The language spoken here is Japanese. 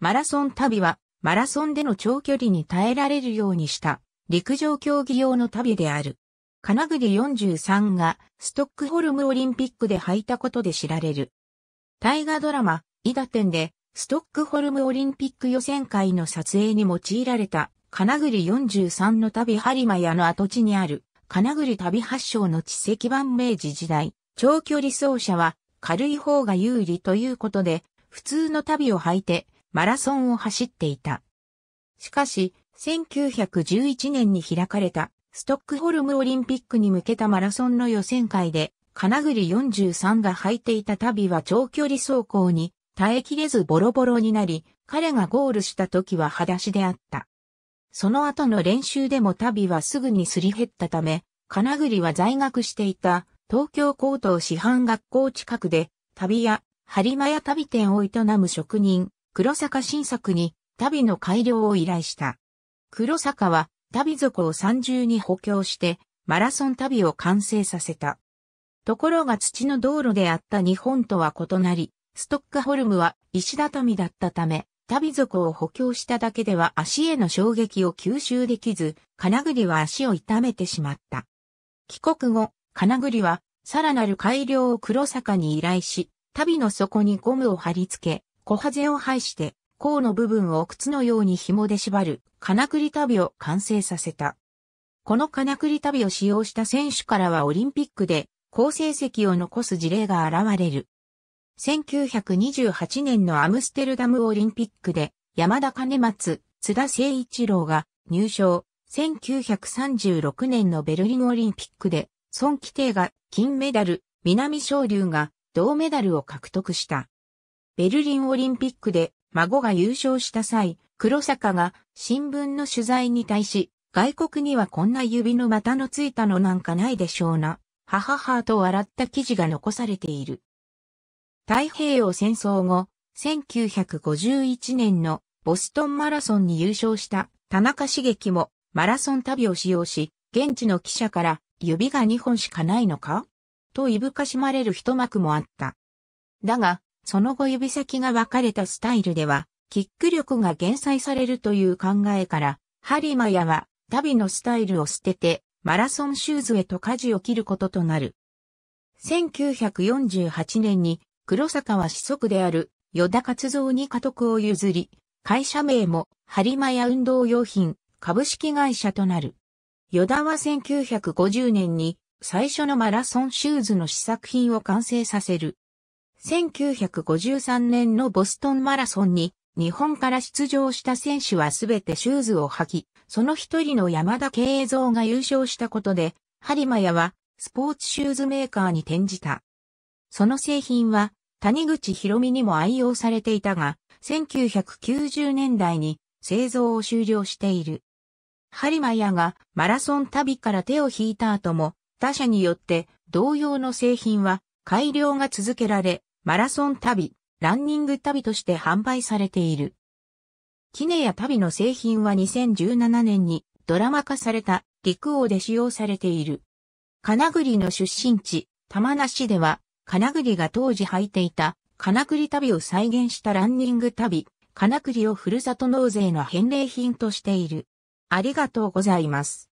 マラソン旅は、マラソンでの長距離に耐えられるようにした、陸上競技用の旅である。金栗43が、ストックホルムオリンピックで履いたことで知られる。大河ドラマ、伊田店で、ストックホルムオリンピック予選会の撮影に用いられた、金栗43の旅ハリマヤの跡地にある、金栗旅発祥の地石版明治時代、長距離走者は、軽い方が有利ということで、普通の旅を履いて、マラソンを走っていた。しかし、1911年に開かれたストックホルムオリンピックに向けたマラソンの予選会で、金栗43が履いていた旅は長距離走行に耐えきれずボロボロになり、彼がゴールした時は裸足であった。その後の練習でも旅はすぐにすり減ったため、金栗は在学していた東京高等師範学校近くで、旅や、播間屋旅店を営む職人、黒坂新作に、旅の改良を依頼した。黒坂は、旅族を三重に補強して、マラソン旅を完成させた。ところが土の道路であった日本とは異なり、ストックホルムは石畳だったため、旅族を補強しただけでは足への衝撃を吸収できず、金栗は足を痛めてしまった。帰国後、金栗は、さらなる改良を黒坂に依頼し、旅の底にゴムを貼り付け、小ハゼを排して、甲の部分を靴のように紐で縛る、金栗旅を完成させた。この金栗旅を使用した選手からはオリンピックで好成績を残す事例が現れる。1928年のアムステルダムオリンピックで山田兼松、津田誠一郎が入賞。1936年のベルリンオリンピックで孫規定が金メダル、南昇龍が銅メダルを獲得した。ベルリンオリンピックで孫が優勝した際、黒坂が新聞の取材に対し、外国にはこんな指の股のついたのなんかないでしょうな、はははと笑った記事が残されている。太平洋戦争後、1951年のボストンマラソンに優勝した田中茂樹もマラソン旅を使用し、現地の記者から指が2本しかないのかといぶかしまれる一幕もあった。だが、その後指先が分かれたスタイルでは、キック力が減災されるという考えから、ハリマヤは、旅のスタイルを捨てて、マラソンシューズへと舵を切ることとなる。1948年に、黒坂は子息である、与田勝造に家督を譲り、会社名も、ハリマヤ運動用品、株式会社となる。与田は1950年に、最初のマラソンシューズの試作品を完成させる。1953年のボストンマラソンに日本から出場した選手はすべてシューズを履き、その一人の山田慶三が優勝したことで、リマ屋はスポーツシューズメーカーに転じた。その製品は谷口博美にも愛用されていたが、1990年代に製造を終了している。リマ屋がマラソン旅から手を引いた後も、他社によって同様の製品は改良が続けられ、マラソン旅、ランニング旅として販売されている。キネや旅の製品は2017年にドラマ化された陸王で使用されている。金栗の出身地、玉名市では、金栗が当時履いていた金栗旅を再現したランニング旅、金栗をふるさと納税の返礼品としている。ありがとうございます。